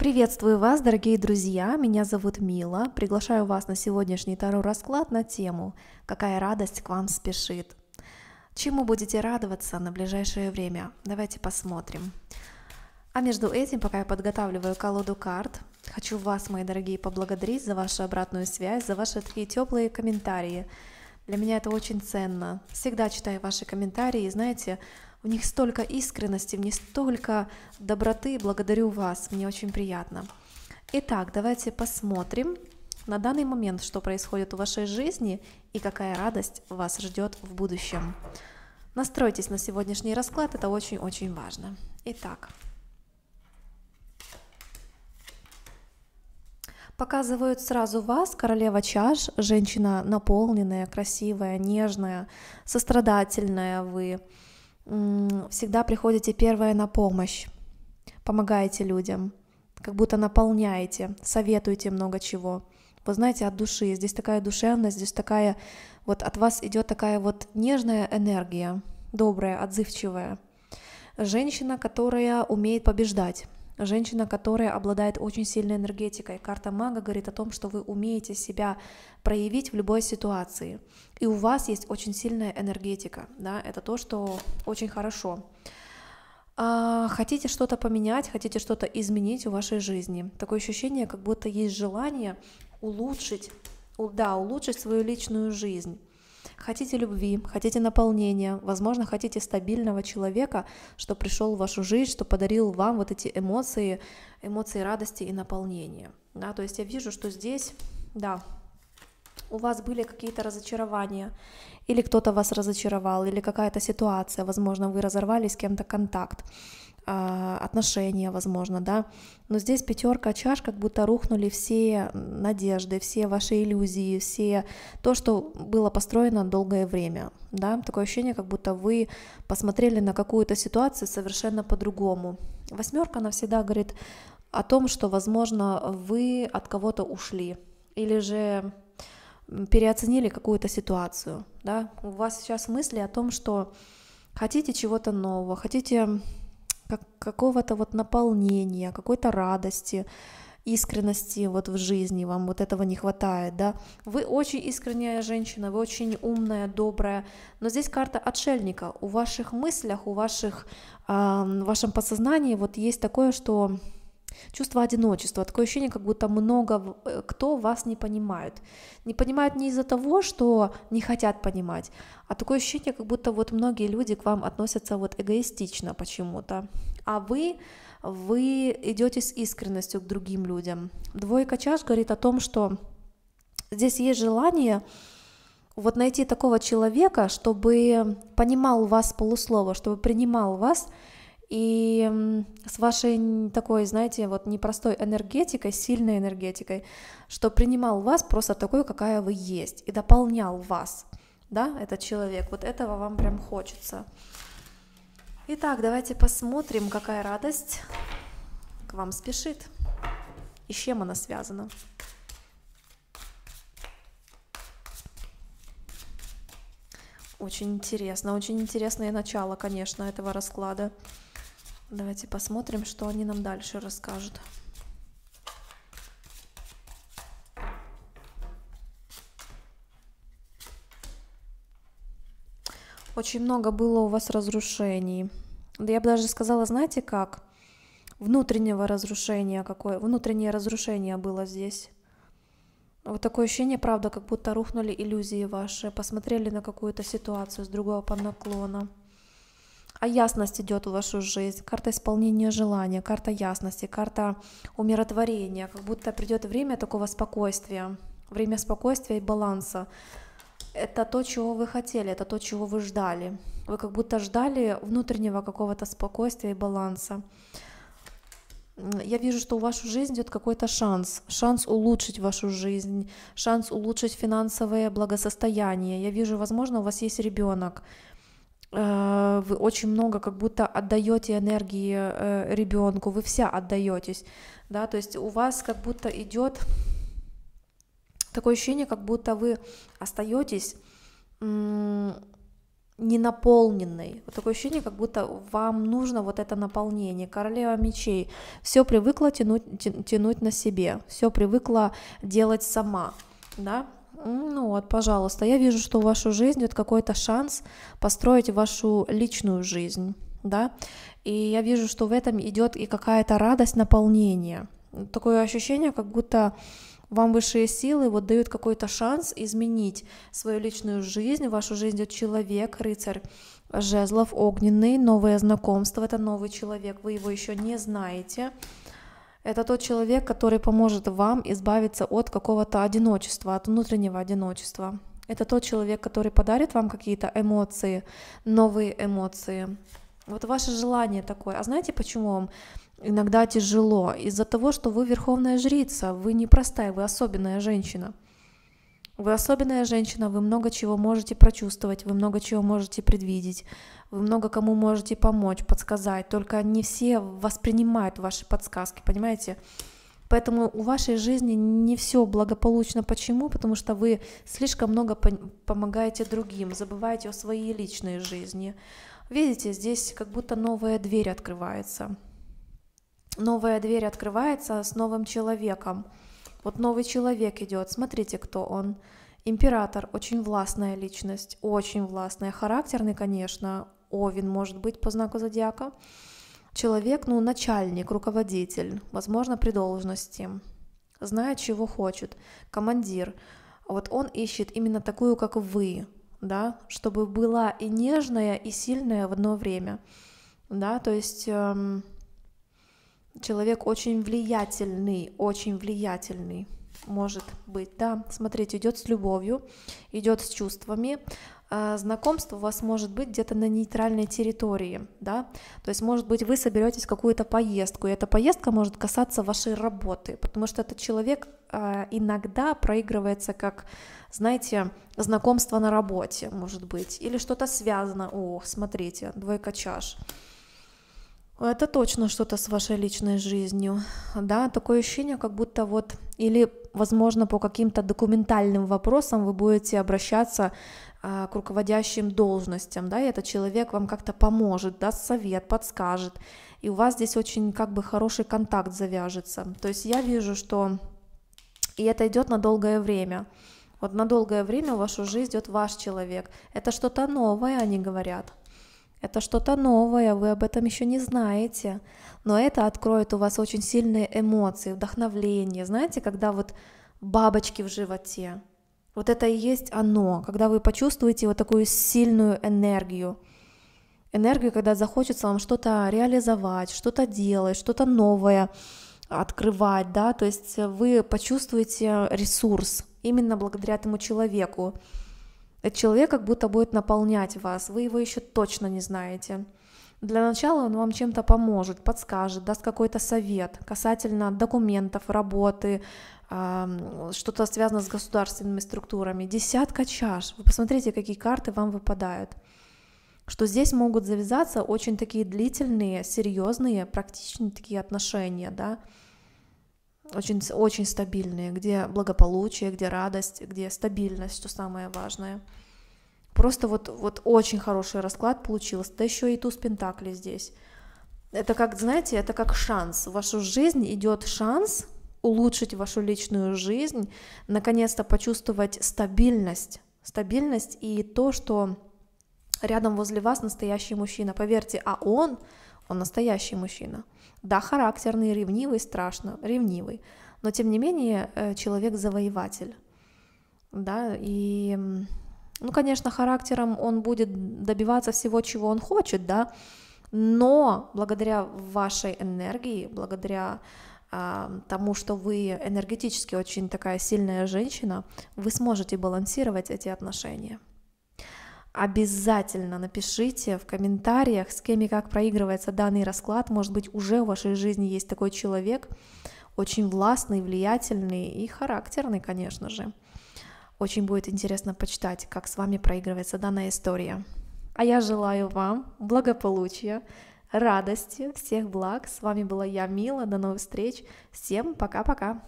Приветствую вас, дорогие друзья! Меня зовут Мила. Приглашаю вас на сегодняшний второй расклад на тему «Какая радость к вам спешит?». Чему будете радоваться на ближайшее время? Давайте посмотрим. А между этим, пока я подготавливаю колоду карт, хочу вас, мои дорогие, поблагодарить за вашу обратную связь, за ваши такие теплые комментарии. Для меня это очень ценно. Всегда читаю ваши комментарии, и знаете, в них столько искренности, в них столько доброты. Благодарю вас, мне очень приятно. Итак, давайте посмотрим на данный момент, что происходит в вашей жизни и какая радость вас ждет в будущем. Настройтесь на сегодняшний расклад, это очень-очень важно. Итак, показывают сразу вас, королева чаш, женщина наполненная, красивая, нежная, сострадательная вы, всегда приходите первое на помощь, помогаете людям, как будто наполняете, советуете много чего. Вы знаете, от души, здесь такая душевность, здесь такая, вот от вас идет такая вот нежная энергия, добрая, отзывчивая. Женщина, которая умеет побеждать, женщина, которая обладает очень сильной энергетикой. Карта мага говорит о том, что вы умеете себя проявить в любой ситуации. И у вас есть очень сильная энергетика. Да? Это то, что очень хорошо. А, хотите что-то поменять, хотите что-то изменить в вашей жизни. Такое ощущение, как будто есть желание улучшить, да, улучшить свою личную жизнь Хотите любви, хотите наполнения, возможно, хотите стабильного человека, что пришел в вашу жизнь, что подарил вам вот эти эмоции, эмоции радости и наполнения. Да, то есть я вижу, что здесь, да, у вас были какие-то разочарования, или кто-то вас разочаровал, или какая-то ситуация, возможно, вы разорвали с кем-то контакт. А, отношения, возможно, да. Но здесь пятерка чаш, как будто рухнули все надежды, все ваши иллюзии, все то, что было построено долгое время, да. Такое ощущение, как будто вы посмотрели на какую-то ситуацию совершенно по-другому. Восьмерка, она всегда говорит о том, что, возможно, вы от кого-то ушли, или же переоценили какую-то ситуацию, да, у вас сейчас мысли о том, что хотите чего-то нового, хотите как какого-то вот наполнения, какой-то радости, искренности вот в жизни, вам вот этого не хватает, да. Вы очень искренняя женщина, вы очень умная, добрая, но здесь карта отшельника. У ваших мыслях, у ваших, э, в вашем подсознании вот есть такое, что Чувство одиночества, такое ощущение, как будто много э, кто вас не понимают, Не понимают не из-за того, что не хотят понимать, а такое ощущение, как будто вот многие люди к вам относятся вот эгоистично почему-то. А вы, вы идете с искренностью к другим людям. Двойка чаш говорит о том, что здесь есть желание вот найти такого человека, чтобы понимал вас полуслово, чтобы принимал вас, и с вашей такой, знаете, вот непростой энергетикой, сильной энергетикой, что принимал вас просто такой, какая вы есть, и дополнял вас, да, этот человек. Вот этого вам прям хочется. Итак, давайте посмотрим, какая радость к вам спешит и с чем она связана. Очень интересно, очень интересное начало, конечно, этого расклада. Давайте посмотрим, что они нам дальше расскажут. Очень много было у вас разрушений. Да я бы даже сказала, знаете как? Внутреннего разрушения какое? Внутреннее разрушение было здесь. Вот такое ощущение, правда, как будто рухнули иллюзии ваши, посмотрели на какую-то ситуацию с другого наклона а ясность идет в вашу жизнь, карта исполнения желания, карта ясности, карта умиротворения, как будто придет время такого спокойствия, время спокойствия и баланса. Это то, чего вы хотели, это то, чего вы ждали. Вы как будто ждали внутреннего какого-то спокойствия и баланса. Я вижу, что в вашу жизнь идет какой-то шанс, шанс улучшить вашу жизнь, шанс улучшить финансовое благосостояние. Я вижу, возможно, у вас есть ребенок, Э, вы очень много как будто отдаете энергии э, ребенку, вы вся отдаетесь, да, то есть у вас как будто идет такое ощущение, как будто вы остаетесь ненаполненной. Вот такое ощущение, как будто вам нужно вот это наполнение. Королева мечей. Все привыкла тянуть, тянуть на себе, все привыкла делать сама. Да? Ну вот, пожалуйста, я вижу, что в вашу жизнь идет какой-то шанс построить вашу личную жизнь, да, и я вижу, что в этом идет и какая-то радость наполнения. Такое ощущение, как будто вам высшие силы вот дают какой-то шанс изменить свою личную жизнь, в вашу жизнь идет человек, рыцарь жезлов, огненный, новое знакомство, это новый человек, вы его еще не знаете, это тот человек, который поможет вам избавиться от какого-то одиночества, от внутреннего одиночества. Это тот человек, который подарит вам какие-то эмоции, новые эмоции. Вот ваше желание такое. А знаете, почему вам иногда тяжело? Из-за того, что вы верховная жрица, вы не простая, вы особенная женщина. Вы особенная женщина, вы много чего можете прочувствовать, вы много чего можете предвидеть, вы много кому можете помочь, подсказать, только не все воспринимают ваши подсказки, понимаете? Поэтому у вашей жизни не все благополучно. Почему? Потому что вы слишком много помогаете другим, забываете о своей личной жизни. Видите, здесь как будто новая дверь открывается. Новая дверь открывается с новым человеком. Вот новый человек идет, смотрите, кто он. Император, очень властная личность, очень властная, характерный, конечно, Овен может быть по знаку зодиака. Человек, ну, начальник, руководитель, возможно, при должности, знает, чего хочет, командир. Вот он ищет именно такую, как вы, да, чтобы была и нежная, и сильная в одно время, да, то есть... Эм, человек очень влиятельный, очень влиятельный. Может быть, да. Смотрите, идет с любовью, идет с чувствами. А, знакомство у вас может быть где-то на нейтральной территории, да. То есть, может быть, вы соберетесь в какую-то поездку, и эта поездка может касаться вашей работы, потому что этот человек а, иногда проигрывается как, знаете, знакомство на работе, может быть, или что-то связано. О, смотрите, двойка чаш. Это точно что-то с вашей личной жизнью, да, такое ощущение, как будто вот, или, возможно, по каким-то документальным вопросам вы будете обращаться а, к руководящим должностям, да, и этот человек вам как-то поможет, даст совет, подскажет, и у вас здесь очень как бы хороший контакт завяжется. То есть я вижу, что и это идет на долгое время. Вот на долгое время в вашу жизнь идет ваш человек. Это что-то новое, они говорят. Это что-то новое, вы об этом еще не знаете, но это откроет у вас очень сильные эмоции, вдохновление. Знаете, когда вот бабочки в животе, вот это и есть оно, когда вы почувствуете вот такую сильную энергию. Энергию, когда захочется вам что-то реализовать, что-то делать, что-то новое открывать, да, то есть вы почувствуете ресурс именно благодаря этому человеку. Этот человек как будто будет наполнять вас, вы его еще точно не знаете. Для начала он вам чем-то поможет, подскажет, даст какой-то совет касательно документов, работы, а, что-то связано с государственными структурами. Десятка чаш. Вы посмотрите, какие карты вам выпадают. Что здесь могут завязаться очень такие длительные, серьезные, практичные такие отношения, да, очень, очень стабильные, где благополучие, где радость, где стабильность, что самое важное. Просто вот, вот очень хороший расклад получился, да еще и туз Пентакли здесь. Это как, знаете, это как шанс. В вашу жизнь идет шанс улучшить вашу личную жизнь, наконец-то почувствовать стабильность, стабильность и то, что рядом возле вас настоящий мужчина. Поверьте, а он он настоящий мужчина. Да, характерный, ревнивый, страшно, ревнивый. Но тем не менее, э, человек завоеватель. Да, и ну, конечно, характером он будет добиваться всего, чего он хочет, да, но благодаря вашей энергии, благодаря а, тому, что вы энергетически очень такая сильная женщина, вы сможете балансировать эти отношения. Обязательно напишите в комментариях, с кем и как проигрывается данный расклад. Может быть, уже в вашей жизни есть такой человек, очень властный, влиятельный и характерный, конечно же. Очень будет интересно почитать, как с вами проигрывается данная история. А я желаю вам благополучия, радости, всех благ. С вами была я, Мила. До новых встреч. Всем пока-пока.